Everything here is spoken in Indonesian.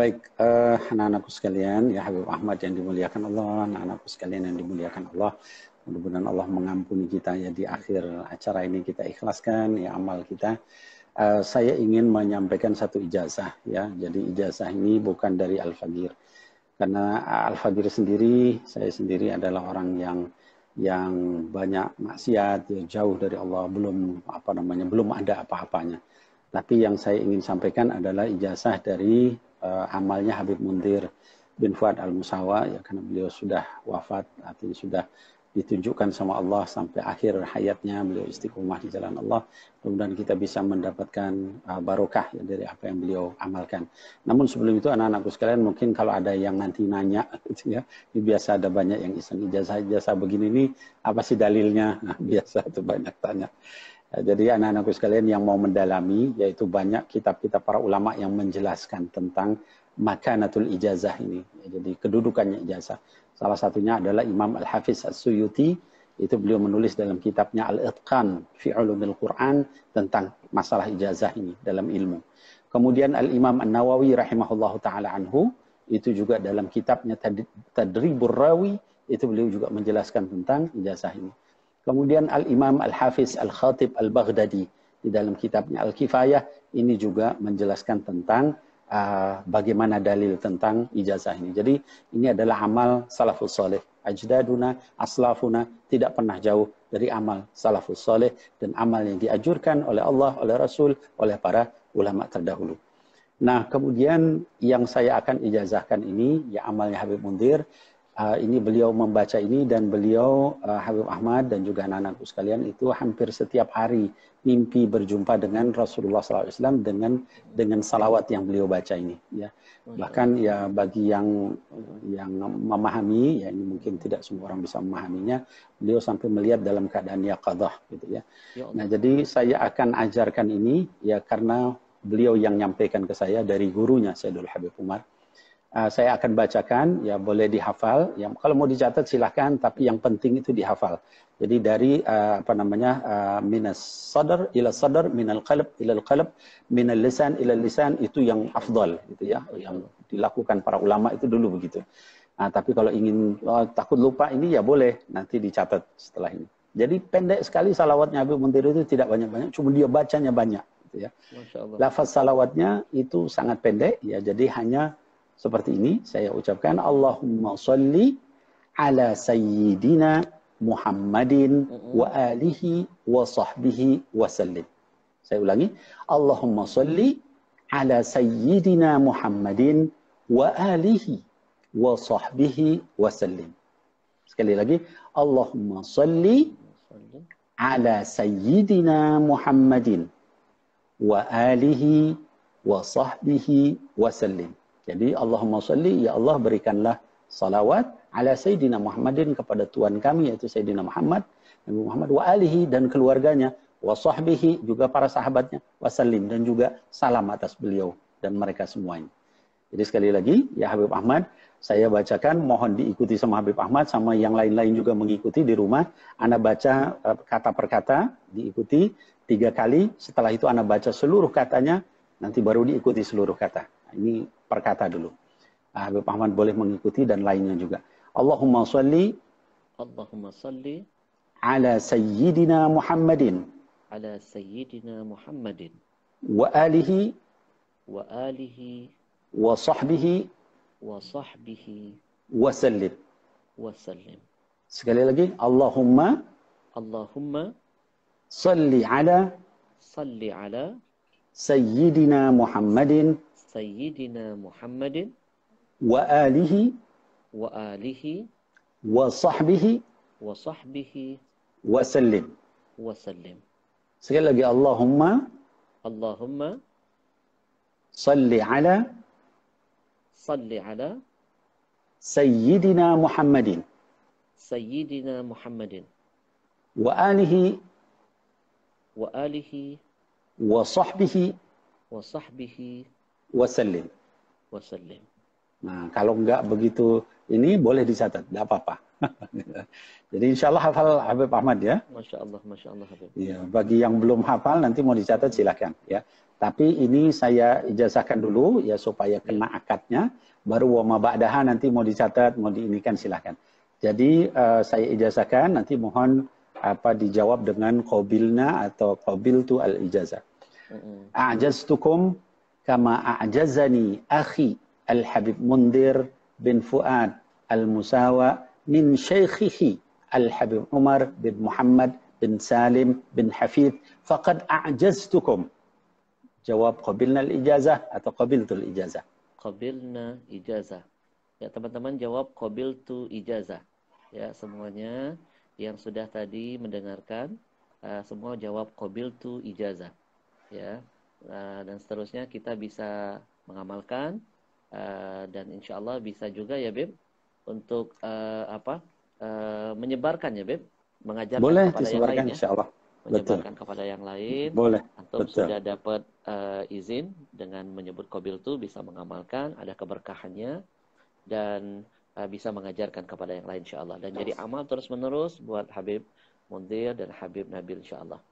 Baik, uh, anak-anakku sekalian, ya Habib Ahmad yang dimuliakan Allah, anak-anakku sekalian yang dimuliakan Allah. Mudah-mudahan Allah mengampuni kita ya di akhir acara ini kita ikhlaskan ya amal kita. Uh, saya ingin menyampaikan satu ijazah ya. Jadi ijazah ini bukan dari Al-Fagir. Karena eh, Al-Fagir sendiri, saya sendiri adalah orang yang yang banyak maksiat, ya, jauh dari Allah, belum apa namanya, belum ada apa-apanya. Tapi yang saya ingin sampaikan adalah ijazah dari uh, amalnya Habib Mundir bin Fuad Al-Musawa ya karena beliau sudah wafat artinya sudah ditunjukkan sama Allah sampai akhir hayatnya beliau istiqomah di jalan Allah kemudian kita bisa mendapatkan uh, barokah ya, dari apa yang beliau amalkan namun sebelum itu anak-anakku sekalian mungkin kalau ada yang nanti nanya gitu ya ini biasa ada banyak yang iseng ijazah ijazah begini ini apa sih dalilnya nah, biasa tuh banyak tanya Eh, jadi anak-anakku sekalian yang mau mendalami, yaitu banyak kitab-kitab para ulama yang menjelaskan tentang makanatul ijazah ini. Ya, jadi kedudukannya ijazah. Salah satunya adalah Imam Al-Hafiz As-Suyuti, itu beliau menulis dalam kitabnya Al-Itqan fi Ulumil Quran tentang masalah ijazah ini dalam ilmu. Kemudian Al-Imam An-Nawawi rahimahullahu taala anhu itu juga dalam kitabnya Tadribur Rawi itu beliau juga menjelaskan tentang ijazah ini. Kemudian Al-Imam Al-Hafiz Al-Khatib Al-Baghdadi di dalam kitabnya Al-Kifayah ini juga menjelaskan tentang uh, bagaimana dalil tentang ijazah ini. Jadi ini adalah amal salafus soleh. Ajdaduna, aslafuna tidak pernah jauh dari amal salafus soleh dan amal yang diajurkan oleh Allah, oleh Rasul, oleh para ulama terdahulu. Nah kemudian yang saya akan ijazahkan ini, ya amalnya Habib Mundir, Ah, ini beliau membaca ini dan beliau uh, Habib Ahmad dan juga anak-anakku sekalian itu hampir setiap hari mimpi berjumpa dengan Rasulullah SAW dengan dengan salawat yang beliau baca ini ya bahkan ya bagi yang yang memahami ya ini mungkin tidak semua orang bisa memahaminya beliau sampai melihat dalam keadaan yaqadah gitu ya, ya nah jadi saya akan ajarkan ini ya karena beliau yang nyampaikan ke saya dari gurunya Syedul Habib Umar Ah, saya akan bacakan, ya boleh dihafal. Yang kalau mau dicatat silahkan, tapi yang penting itu dihafal. Jadi dari uh, apa namanya uh, minas sadar ila sadar minal qalb ila qalb minal lisan ila lisan itu yang afdal gitu ya yang dilakukan para ulama itu dulu begitu. Nah, tapi kalau ingin oh, takut lupa ini ya boleh nanti dicatat setelah ini. Jadi pendek sekali salawatnya Abu Muntir itu tidak banyak-banyak, cuma dia bacanya banyak. Gitu ya. Lafaz salawatnya itu sangat pendek ya, jadi hanya seperti ini saya ucapkan Allahumma salli ala sayyidina Muhammadin wa alihi wa sahbihi wa sallim. Saya ulangi, Allahumma salli ala sayyidina Muhammadin wa alihi wa sahbihi wa sallim. Sekali lagi, Allahumma salli ala sayyidina Muhammadin wa alihi wa sahbihi wa sallim. Jadi Allahumma salli, ya Allah berikanlah salawat ala Sayyidina Muhammadin kepada Tuhan kami yaitu Sayyidina Muhammad, Nabi Muhammad wa alihi dan keluarganya, wa sahbihi juga para sahabatnya, wa salim dan juga salam atas beliau dan mereka semuanya. Jadi sekali lagi, ya Habib Ahmad, saya bacakan mohon diikuti sama Habib Ahmad sama yang lain-lain juga mengikuti di rumah. Anda baca eh, kata per kata, diikuti tiga kali. Setelah itu Anda baca seluruh katanya, nanti baru diikuti seluruh kata. Ini perkata dulu. Habib Ahmad boleh mengikuti dan lainnya juga. Allahumma salli Allahumma salli ala sayyidina Muhammadin ala sayyidina Muhammadin wa alihi wa alihi wa sahbihi wa sahbihi wa sallim wa sallim. Sekali lagi Allahumma Allahumma salli ala salli ala sayyidina Muhammadin سيدنا محمد وآله وآله وصحبه وصحبه وسلم وسلم سيقول لك اللهم اللهم صل على صل على سيدنا محمد سيدنا محمد وآله وآله وصحبه وصحبه wasallim. Wasallim. Nah, kalau enggak begitu ini boleh dicatat, enggak apa-apa. Jadi insya Allah hafal Habib Ahmad ya. Masya Allah, Masya Allah Habib. Ya, bagi yang belum hafal nanti mau dicatat silahkan ya. Tapi ini saya ijazahkan dulu ya supaya kena iya. akadnya. Baru wama ba'daha nanti mau dicatat, mau diinikan silahkan. Jadi uh, saya ijazahkan nanti mohon apa dijawab dengan qabilna atau qabiltu al ijazah. Mm -hmm. Ajaztukum kama a'jazani akhi Al-Habib Mundir bin Fuad Al-Musawa min syaikhihi Al-Habib Umar bin Muhammad bin Salim bin Hafid faqad a'jaztukum jawab qabilna al-ijazah atau qabiltul ijazah qabilna ijazah ya teman-teman jawab qabiltu ijazah ya semuanya yang sudah tadi mendengarkan uh, semua jawab qabiltu ijazah ya Eh, dan seterusnya kita bisa mengamalkan uh, dan insya Allah bisa juga ya Beb untuk uh, apa uh, menyebarkan ya Beb mengajarkan Boleh, kepada yang lain ya. insya Allah. menyebarkan Betul. kepada yang lain Boleh. atau Betul. sudah dapat uh, izin dengan menyebut kobil itu bisa mengamalkan ada keberkahannya dan uh, bisa mengajarkan kepada yang lain insya Allah dan yes. jadi amal terus menerus buat Habib Mundir dan Habib Nabil insya Allah.